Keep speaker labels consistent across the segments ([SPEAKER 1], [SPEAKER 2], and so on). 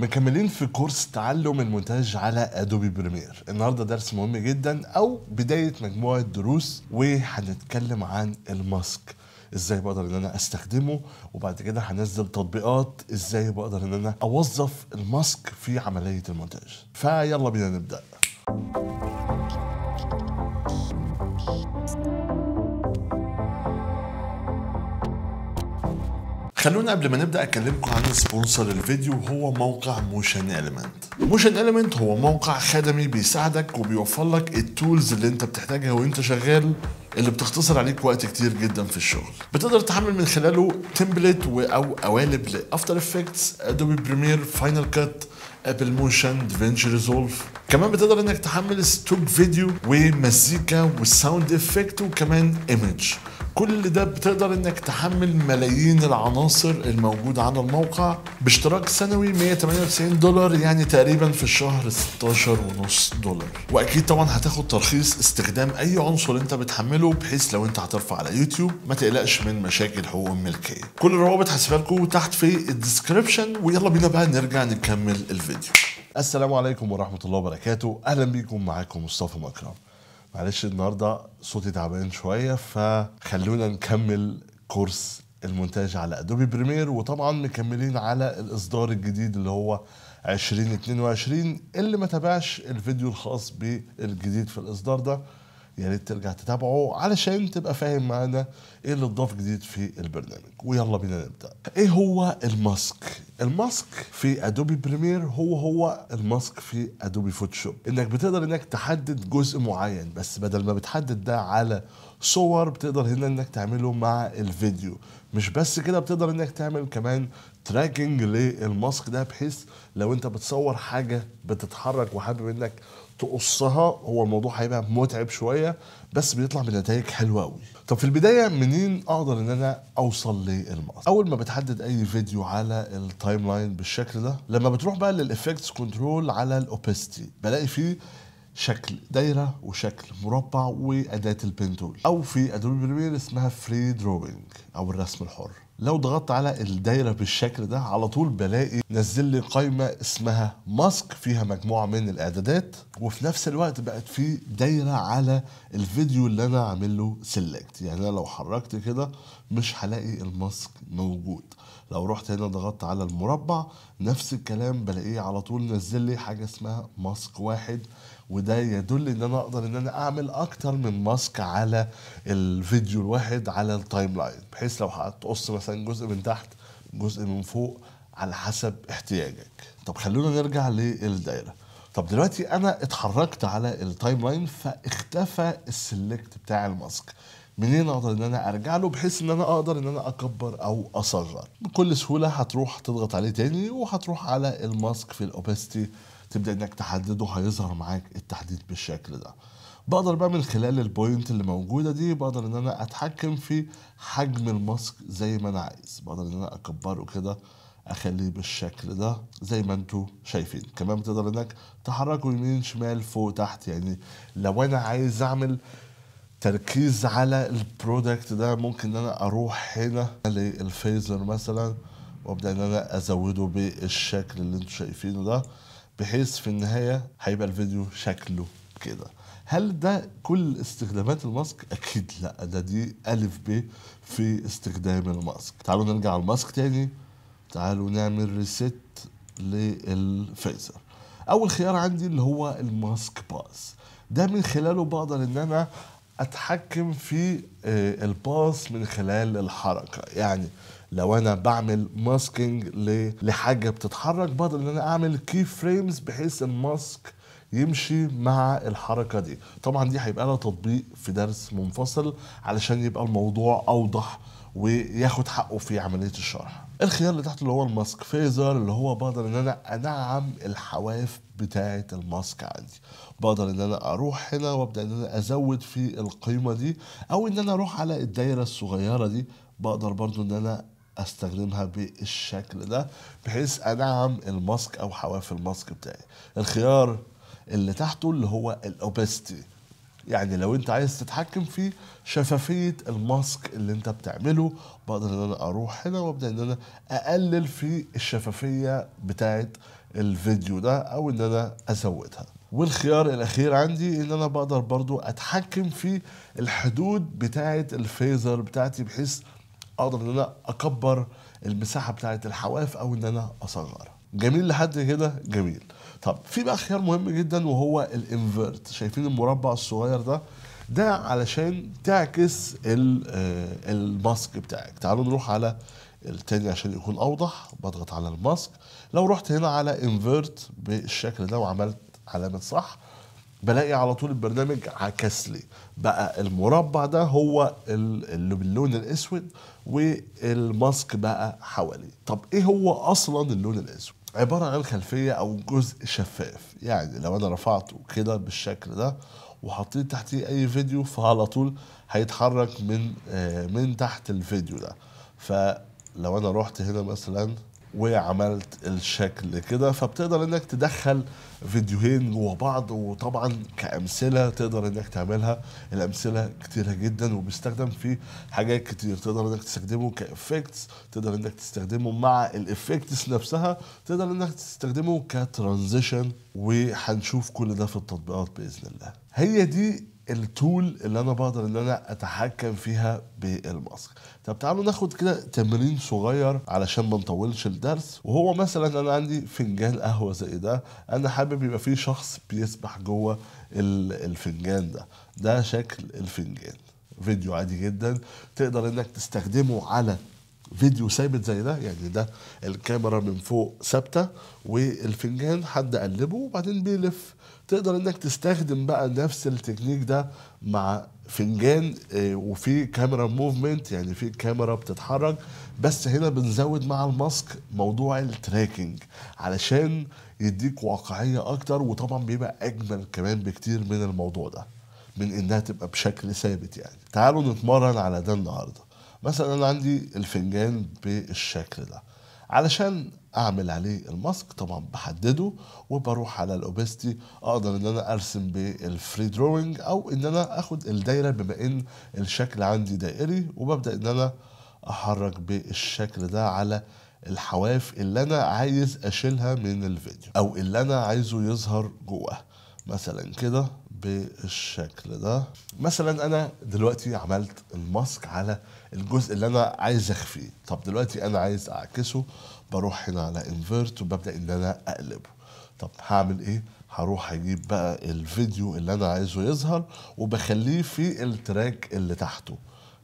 [SPEAKER 1] مكملين في كورس تعلم المونتاج على ادوبي بريمير النهارده درس مهم جدا او بدايه مجموعه دروس وهنتكلم عن الماسك ازاي بقدر ان انا استخدمه وبعد كده هنزل تطبيقات ازاي بقدر ان انا اوظف الماسك في عمليه المونتاج فيلا بينا نبدا خلونا قبل ما نبدا اكلمكم عن سبونسر الفيديو وهو موقع موشن اليمنت موشن اليمنت هو موقع خدمي بيساعدك وبيوفر لك التولز اللي انت بتحتاجها وانت شغال اللي بتختصر عليك وقت كتير جدا في الشغل بتقدر تحمل من خلاله تمبلت او قوالب لافتر افكتس ادوبي بريمير فاينل كات ابل موشن دافنشي ريزولف كمان بتقدر انك تحمل ستوك فيديو ومزيكا وساوند افكت وكمان ايمج كل ده بتقدر انك تحمل ملايين العناصر الموجودة على الموقع باشتراك سنوي 198 دولار يعني تقريبا في الشهر 16 ونص دولار واكيد طبعا هتاخد ترخيص استخدام اي عنصر انت بتحمله بحيث لو انت هترفع على يوتيوب ما تقلقش من مشاكل حقوق الملكية كل الروابط هسيبها لكم تحت في الديسكربشن ويلا بينا بقى نرجع نكمل الفيديو السلام عليكم ورحمة الله وبركاته أهلا بيكم معاكم مصطفى مكرم معلش النهارده صوتي تعبان شويه فخلونا نكمل كورس المونتاج على ادوبي بريمير وطبعا مكملين على الاصدار الجديد اللي هو 2022 اللي ما تابعش الفيديو الخاص بالجديد في الاصدار ده يا ريت ترجع تتابعه علشان تبقى فاهم معانا ايه اللي اتضاف جديد في البرنامج ويلا بينا نبدا ايه هو الماسك الماسك في ادوبي بريمير هو هو الماسك في ادوبي فوتوشوب انك بتقدر انك تحدد جزء معين بس بدل ما بتحدد ده على صور بتقدر هنا انك تعمله مع الفيديو مش بس كده بتقدر انك تعمل كمان تراكنج للماسك ده بحيث لو انت بتصور حاجه بتتحرك وحابب انك تقصها هو الموضوع هيبقى متعب شويه بس بيطلع بنتائج حلوه قوي طب في البدايه منين اقدر ان انا اوصل للمقص اول ما بتحدد اي فيديو على التايم لاين بالشكل ده لما بتروح بقى للافكتس كنترول على الاوبستي بلاقي فيه شكل دايرة وشكل مربع وأداة البنتول أو في أدوبي بريمير اسمها فري دروينج أو الرسم الحر لو ضغطت على الدايرة بالشكل ده على طول بلاقي نزل لي قائمة اسمها ماسك فيها مجموعة من الإعدادات وفي نفس الوقت بقت في دايرة على الفيديو اللي أنا عامل له سيلكت يعني أنا لو حركت كده مش هلاقي الماسك موجود لو رحت هنا ضغطت على المربع نفس الكلام بلاقيه على طول نزل لي حاجة اسمها ماسك واحد وده يدل ان انا اقدر ان انا اعمل اكتر من ماسك على الفيديو الواحد على التايم لاين بحيث لو هتقص مثلا مثلا جزء من تحت جزء من فوق على حسب احتياجك طب خلونا نرجع للدايره طب دلوقتي انا اتحركت على التايم لاين فاختفى السلكت بتاع الماسك منين اقدر ان انا ارجع له بحيث ان انا اقدر ان انا اكبر او اصغر بكل سهوله هتروح تضغط عليه تاني وهتروح على الماسك في الاوبستي تبدا انك تحدده هيظهر معاك التحديد بالشكل ده بقدر بقى من خلال البوينت اللي موجوده دي بقدر ان انا اتحكم في حجم الماسك زي ما انا عايز بقدر ان انا اكبره كده اخليه بالشكل ده زي ما انتوا شايفين كمان بتقدر انك تحركه يمين شمال فوق تحت يعني لو انا عايز اعمل تركيز على البرودكت ده ممكن ان انا اروح هنا للفيزر مثلا وابدا ان انا ازوده بالشكل اللي انتوا شايفينه ده بحيث في النهايه هيبقى الفيديو شكله كده هل ده كل استخدامات الماسك؟ اكيد لا ده دي الف ب في استخدام الماسك تعالوا نرجع على الماسك تاني تعالوا نعمل ريست للفيزر اول خيار عندي اللي هو الماسك باس ده من خلاله بقدر ان انا اتحكم في آه، الباص من خلال الحركه يعني لو انا بعمل ماسكينج لحاجه بتتحرك بقدر ان انا اعمل كي فريمز بحيث الماسك يمشي مع الحركه دي طبعا دي هيبقى لها تطبيق في درس منفصل علشان يبقى الموضوع اوضح وياخد حقه في عمليه الشرح الخيار اللي تحت اللي هو الماسك فيزر اللي هو بقدر ان انا انعم الحواف بتاعه الماسك عندي بقدر ان انا اروح هنا وابدا ان انا ازود في القيمه دي او ان انا اروح على الدايره الصغيره دي بقدر برضو ان انا استخدمها بالشكل ده بحيث انعم الماسك او حواف الماسك بتاعي الخيار اللي تحته اللي هو الاوبستي يعني لو انت عايز تتحكم في شفافيه الماسك اللي انت بتعمله بقدر ان انا اروح هنا وابدا ان انا اقلل في الشفافيه بتاعه الفيديو ده او ان انا ازودها والخيار الاخير عندي ان انا بقدر برضو اتحكم في الحدود بتاعه الفيزر بتاعتي بحيث اقدر ان انا اكبر المساحه بتاعه الحواف او ان انا اصغرها جميل لحد كده جميل طب في بقى خيار مهم جدا وهو الانفيرت شايفين المربع الصغير ده ده علشان تعكس آه، الماسك بتاعك تعالوا نروح على التاني عشان يكون اوضح بضغط على الماسك لو رحت هنا على انفيرت بالشكل ده وعملت علامه صح بلاقي على طول البرنامج عكس لي بقى المربع ده هو اللي باللون الاسود والماسك بقى حواليه طب ايه هو اصلا اللون الاسود عبارة عن خلفية أو جزء شفاف يعني لو أنا رفعته كده بالشكل ده وحطيت تحتيه أي فيديو فعلى طول هيتحرك من آه، من تحت الفيديو ده فلو أنا رحت هنا مثلا وعملت الشكل كده فبتقدر انك تدخل فيديوهين جوا بعض وطبعا كامثله تقدر انك تعملها الامثله كتيره جدا وبيستخدم في حاجات كتير تقدر انك تستخدمه كافكتس تقدر انك تستخدمه مع الافكتس نفسها تقدر انك تستخدمه كترانزيشن وهنشوف كل ده في التطبيقات باذن الله هي دي التول اللي انا بقدر ان انا اتحكم فيها بالماسك طب تعالوا ناخد كده تمرين صغير علشان ما نطولش الدرس وهو مثلا انا عندي فنجان قهوه زي ده انا حابب يبقى فيه شخص بيسبح جوه الفنجان ده ده شكل الفنجان فيديو عادي جدا تقدر انك تستخدمه على فيديو ثابت زي ده يعني ده الكاميرا من فوق ثابته والفنجان حد قلبه وبعدين بيلف تقدر انك تستخدم بقى نفس التكنيك ده مع فنجان آه، وفي كاميرا موفمنت يعني في كاميرا بتتحرك بس هنا بنزود مع الماسك موضوع التراكنج علشان يديك واقعيه اكتر وطبعا بيبقى اجمل كمان بكتير من الموضوع ده من انها تبقى بشكل ثابت يعني تعالوا نتمرن على ده النهارده مثلا انا عندي الفنجان بالشكل ده علشان اعمل عليه الماسك طبعا بحدده وبروح على الاوبستي اقدر ان انا ارسم بالفري دروينج او ان انا اخد الدايره بما ان الشكل عندي دائري وببدا ان انا احرك بالشكل ده على الحواف اللي انا عايز اشيلها من الفيديو او اللي انا عايزه يظهر جواها مثلا كده بالشكل ده مثلا انا دلوقتي عملت الماسك على الجزء اللي انا عايز اخفيه طب دلوقتي انا عايز اعكسه بروح هنا على انفيرت وببدا ان انا اقلبه طب هعمل ايه هروح اجيب بقى الفيديو اللي انا عايزه يظهر وبخليه في التراك اللي تحته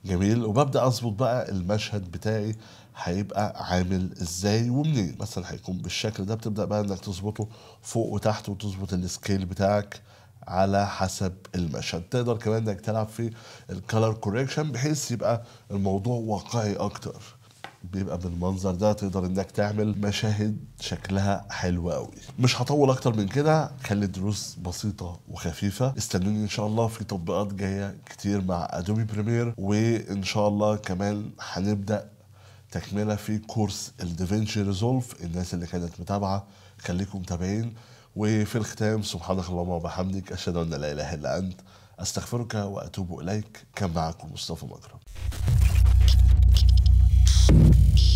[SPEAKER 1] جميل وببدا اظبط بقى المشهد بتاعي هيبقى عامل ازاي ومنين مثلا هيكون بالشكل ده بتبدا بقى انك تظبطه فوق وتحت وتظبط السكيل بتاعك على حسب المشهد تقدر كمان انك تلعب في الكالر كوريكشن بحيث يبقى الموضوع واقعي اكتر بيبقى بالمنظر ده تقدر انك تعمل مشاهد شكلها حلو قوي مش هطول اكتر من كده خلي الدروس بسيطه وخفيفه استنوني ان شاء الله في تطبيقات جايه كتير مع ادوبي بريمير وان شاء الله كمان هنبدا تكمله في كورس الديفينشي ريزولف الناس اللي كانت متابعه خليكم متابعين وفي الختام سبحانك اللهم وبحمدك اشهد ان لا اله الا انت استغفرك واتوب اليك كان معكم مصطفى مكرم Thank you.